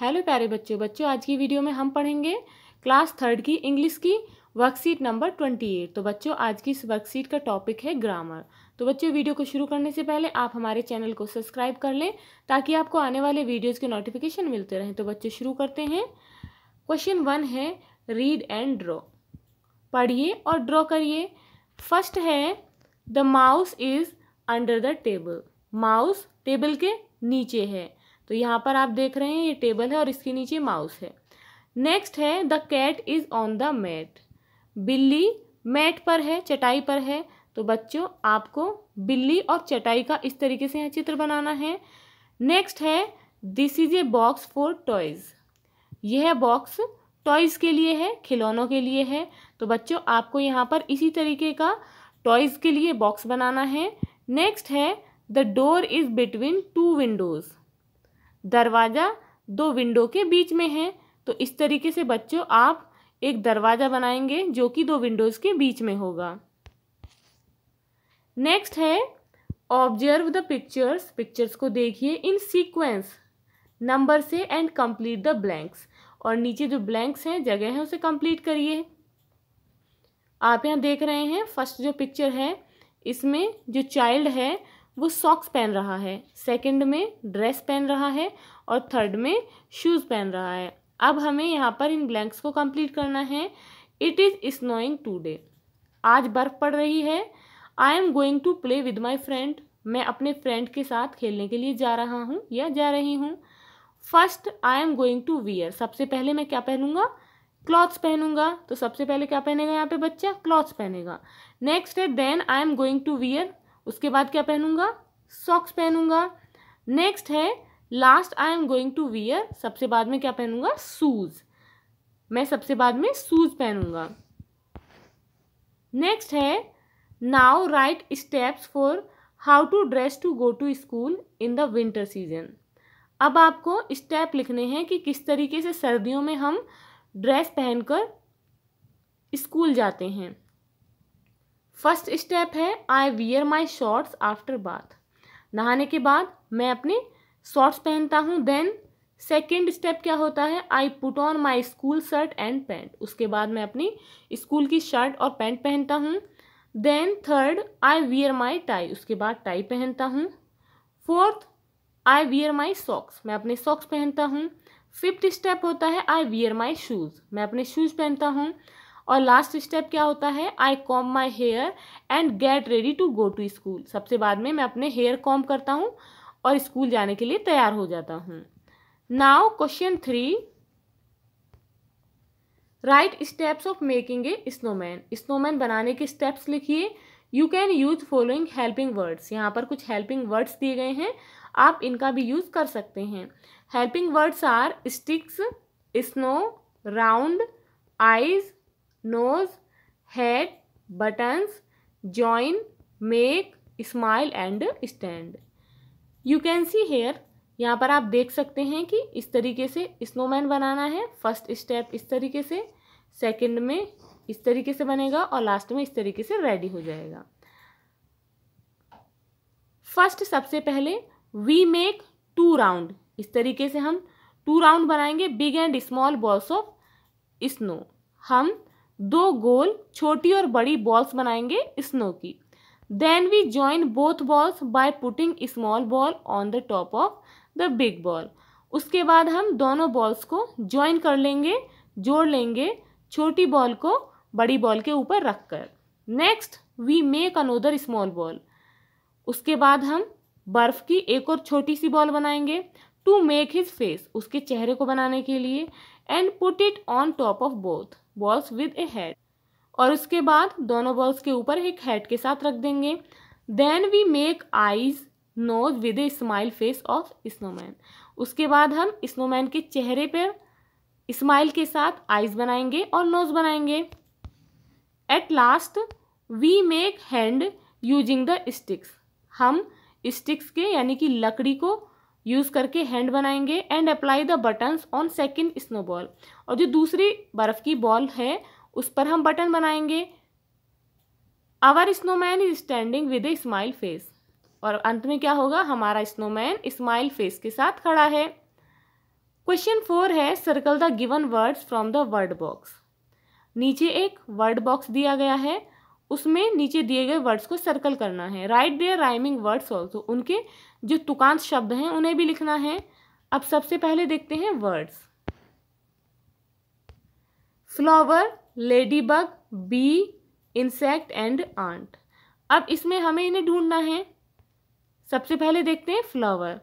Hello प्यारे बच्चों बच्चों आज की वीडियो में हम पढ़ेंगे क्लास थर्ड की इंग्लिश की वर्कशीट नंबर ट्वेंटी एट तो बच्चों आज की इस वर्कशीट का टॉपिक है ग्रामर तो बच्चों वीडियो को शुरू करने से पहले आप हमारे चैनल को सब्सक्राइब कर लें ताकि आपको आने वाले वीडियोज़ के नोटिफिकेशन मिलते रहें तो बच्चों शुरू करते हैं क्वेश्चन वन है रीड एंड ड्रॉ पढ़िए और ड्रॉ करिए फर्स्ट है the mouse is under the table mouse table के नीचे है तो यहाँ पर आप देख रहे हैं ये टेबल है और इसके नीचे माउस है नेक्स्ट है the cat is on the mat बिल्ली मैट पर है चटाई पर है तो बच्चों आपको बिल्ली और चटाई का इस तरीके से यहाँ चित्र बनाना है नेक्स्ट है this is a box for toys यह बॉक्स टॉयज़ के लिए है खिलौनों के लिए है तो बच्चों आपको यहाँ पर इसी तरीके का टॉयज़ के लिए बॉक्स बनाना है नेक्स्ट है the door is between two windows दरवाज़ा दो विंडो के बीच में है तो इस तरीके से बच्चों आप एक दरवाज़ा बनाएंगे जो कि दो विंडोज़ के बीच में होगा नेक्स्ट है ऑब्जर्व द पिक्चर्स पिक्चर्स को देखिए इन सीक्वेंस नंबर से एंड कंप्लीट द ब्लैंक्स और नीचे जो ब्लैंक्स हैं जगह है उसे कंप्लीट करिए आप यहाँ देख रहे हैं फर्स्ट जो पिक्चर है इसमें जो चाइल्ड है वो सॉक्स पहन रहा है सेकंड में ड्रेस पहन रहा है और थर्ड में शूज़ पहन रहा है अब हमें यहाँ पर इन ब्लैंक्स को कंप्लीट करना है इट इज़ स्नोइंग टूडे आज बर्फ़ पड़ रही है I am going to play with my friend मैं अपने फ्रेंड के साथ खेलने के लिए जा रहा हूँ या जा रही हूँ first I am going to wear सबसे पहले मैं क्या पहनूंगा क्लॉथ्स पहनूंगा तो सबसे पहले क्या पहनेगा यहाँ पे बच्चा क्लॉथ्स पहनेगा नेक्स्ट है then I am going to wear उसके बाद क्या पहनूंगा सॉक्स पहनूंगा नेक्स्ट है last I am going to wear सबसे बाद में क्या पहनूंगा शूज़ मैं सबसे बाद में शूज़ पहनूंगा नेक्स्ट है now write steps for how to dress to go to school in the winter season अब आपको स्टेप लिखने हैं कि किस तरीके से सर्दियों में हम ड्रेस पहनकर स्कूल जाते हैं फर्स्ट स्टेप है I wear my shorts after bath नहाने के बाद मैं अपने शॉर्ट्स पहनता हूँ देन सेकेंड स्टेप क्या होता है I put on my school shirt and pant उसके बाद मैं अपनी स्कूल की शर्ट और पैंट पहनता हूँ then third I wear my tie उसके बाद टाई पहनता हूँ fourth I wear my socks मैं अपने सॉक्स पहनता हूँ फिफ्थ स्टेप होता है आई वियर माई शूज़ मैं अपने शूज़ पहनता हूँ और लास्ट स्टेप क्या होता है I comb my hair and get ready to go to school सबसे बाद में मैं अपने हेयर कॉम करता हूँ और स्कूल जाने के लिए तैयार हो जाता हूँ now question three write steps of making a snowman snowman बनाने के स्टेप्स लिखिए you can use following helping words यहाँ पर कुछ हेल्पिंग वर्ड्स दिए गए हैं आप इनका भी यूज़ कर सकते हैं helping words are sticks snow round eyes nose, head, buttons, join, make, smile and stand. You can see here यहाँ पर आप देख सकते हैं कि इस तरीके से स्नोमैन बनाना है फर्स्ट स्टेप इस तरीके से सेकंड में इस तरीके से बनेगा और लास्ट में इस तरीके से रेडी हो जाएगा फर्स्ट सबसे पहले वी मेक टू राउंड इस तरीके से हम टू राउंड बनाएंगे big and small balls of snow हम दो गोल छोटी और बड़ी बॉल्स बनाएंगे स्नो की then we join both balls by putting small ball on the top of the big ball उसके बाद हम दोनों बॉल्स को ज्वाइन कर लेंगे जोड़ लेंगे छोटी बॉल को बड़ी बॉल के ऊपर रख कर next we make another small ball उसके बाद हम बर्फ़ की एक और छोटी सी बॉल बनाएंगे टू मेक हिज फेस उसके चेहरे को बनाने के लिए and put it on top of both balls with a head और उसके बाद दोनों बॉल्स के ऊपर एक हेड के साथ रख देंगे then we make eyes nose with a smile face of snowman उसके बाद हम स्नोमैन के चेहरे पर स्माइल के साथ आइज बनाएंगे और नोज बनाएंगे at last we make hand using the sticks हम स्टिक्स के यानी कि लकड़ी को यूज़ करके हैंड बनाएंगे and apply the buttons on second snow ball और जो दूसरी बर्फ़ की बॉल है उस पर हम बटन बनाएंगे our snowman is standing with a smile face और अंत में क्या होगा हमारा स्नोमैन स्माइल फेस के साथ खड़ा है क्वेश्चन फोर है circle the given words from the word box नीचे एक वर्ड बॉक्स दिया गया है उसमें नीचे दिए गए वर्ड्स को सर्कल करना है write their rhyming words also उनके जो तुकांत शब्द हैं उन्हें भी लिखना है अब सबसे पहले देखते हैं words flower ladybug bee insect and ant अब इसमें हमें इन्हें ढूंढना है सबसे पहले देखते हैं फ्लावर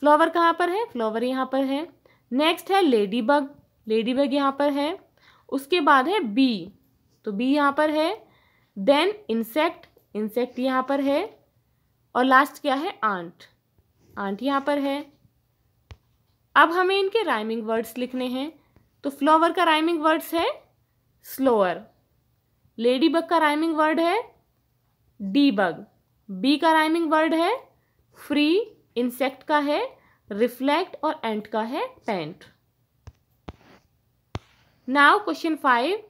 फ्लावर कहाँ पर है फ्लावर यहाँ पर है नेक्स्ट है लेडी बग लेडी बग यहाँ पर है उसके बाद है बी तो बी यहाँ पर है देन इंसेक्ट इंसेक्ट यहाँ पर है और लास्ट क्या है आंट आंट यहाँ पर है अब हमें इनके राइमिंग वर्ड्स लिखने हैं तो फ्लावर का राइमिंग वर्ड्स है स्लोअर लेडी बग का राइमिंग वर्ड है डी बग बी का राइमिंग वर्ड है फ्री इंसेक्ट का है रिफ्लेक्ट और एंट का है paint now question 5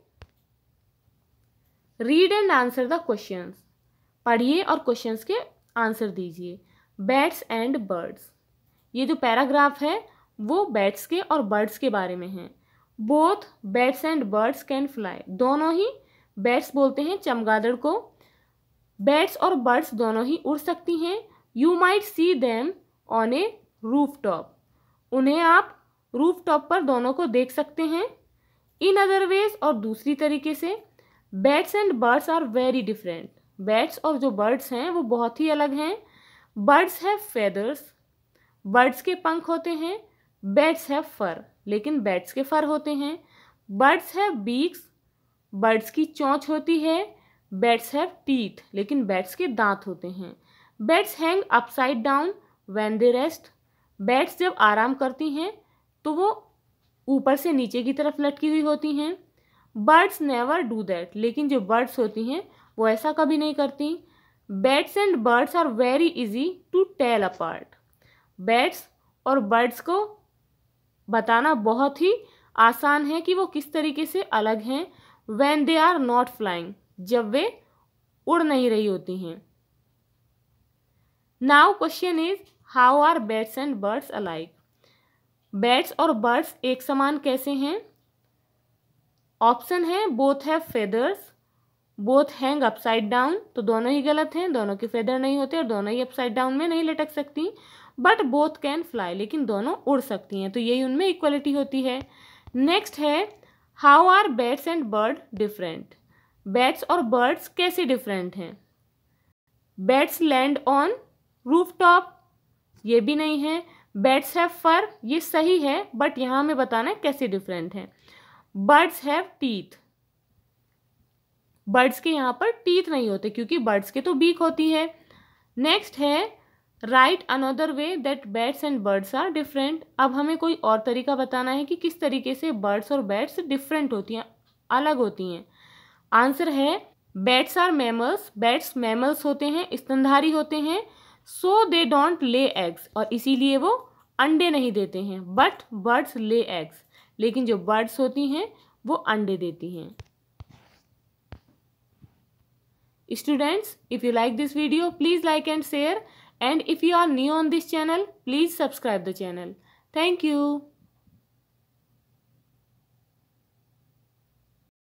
read and answer the questions पढ़िए और questions के आंसर दीजिए बैट्स एंड बर्ड्स ये जो पैराग्राफ है वो बैट्स के और बर्ड्स के बारे में है both bats and birds can fly दोनों ही बैट्स बोलते हैं चमगादड़ को बैट्स और बर्ड्स दोनों ही उड़ सकती हैं you might see them on a roof top उन्हें आप रूफ टॉप पर दोनों को देख सकते हैं इन अदर वेज और दूसरी तरीके से bats and birds are very different bats और जो बर्ड्स हैं वो बहुत ही अलग हैं बर्ड्स हैव फेदर्स बर्ड्स के पंख होते हैं बैट्स हैव फर लेकिन बैट्स के फर होते हैं बर्ड्स हैव बीक्स बर्ड्स की चोंच होती है बैट्स हैव टीथ लेकिन बैट्स के दांत होते हैं bats hang upside down when they rest bats जब आराम करती हैं तो वो ऊपर से नीचे की तरफ लटकी हुई होती हैं बर्ड्स नेवर डू दैट लेकिन जो बर्ड्स होती हैं वो ऐसा कभी नहीं करती bats and birds are very easy to tell apart bats और बर्ड्स को बताना बहुत ही आसान है कि वो किस तरीके से अलग हैं when they are not flying जब वे उड़ नहीं रही होती हैं now question is how are bats and birds alike bats और बर्ड्स एक समान कैसे हैं ऑप्शन है both have feathers both hang upside down तो दोनों ही गलत हैं दोनों के फेदर नहीं होते और दोनों ही अपसाइड डाउन में नहीं लटक सकती बट बोथ कैन फ्लाई लेकिन दोनों उड़ सकती हैं तो यही उनमें इक्वलिटी होती है नेक्स्ट है how are bats and bird different bats और बर्ड्स कैसे डिफरेंट हैं bats land on roof top ये भी नहीं है बर्ड्स हैव फर ये सही है बट यहाँ हमें बताना है कैसे डिफरेंट है बर्ड्स हैव टीथ बर्ड्स के यहाँ पर टीथ नहीं होते क्योंकि बर्ड्स के तो बीक होती है नेक्स्ट है write another way that bats and birds are different अब हमें कोई और तरीका बताना है कि किस तरीके से बर्ड्स और बैट्स डिफरेंट होती हैं अलग होती हैं आंसर है bats are mammals bats mammals होते हैं स्तनधारी होते हैं सो दे डोंट ले एग्स और इसीलिए वो अंडे नहीं देते हैं बट बर्ड्स ले एग्स लेकिन जो बर्ड्स होती हैं वो अंडे देती हैं students if you like this video please like and share and if you are new on this channel please subscribe the channel thank you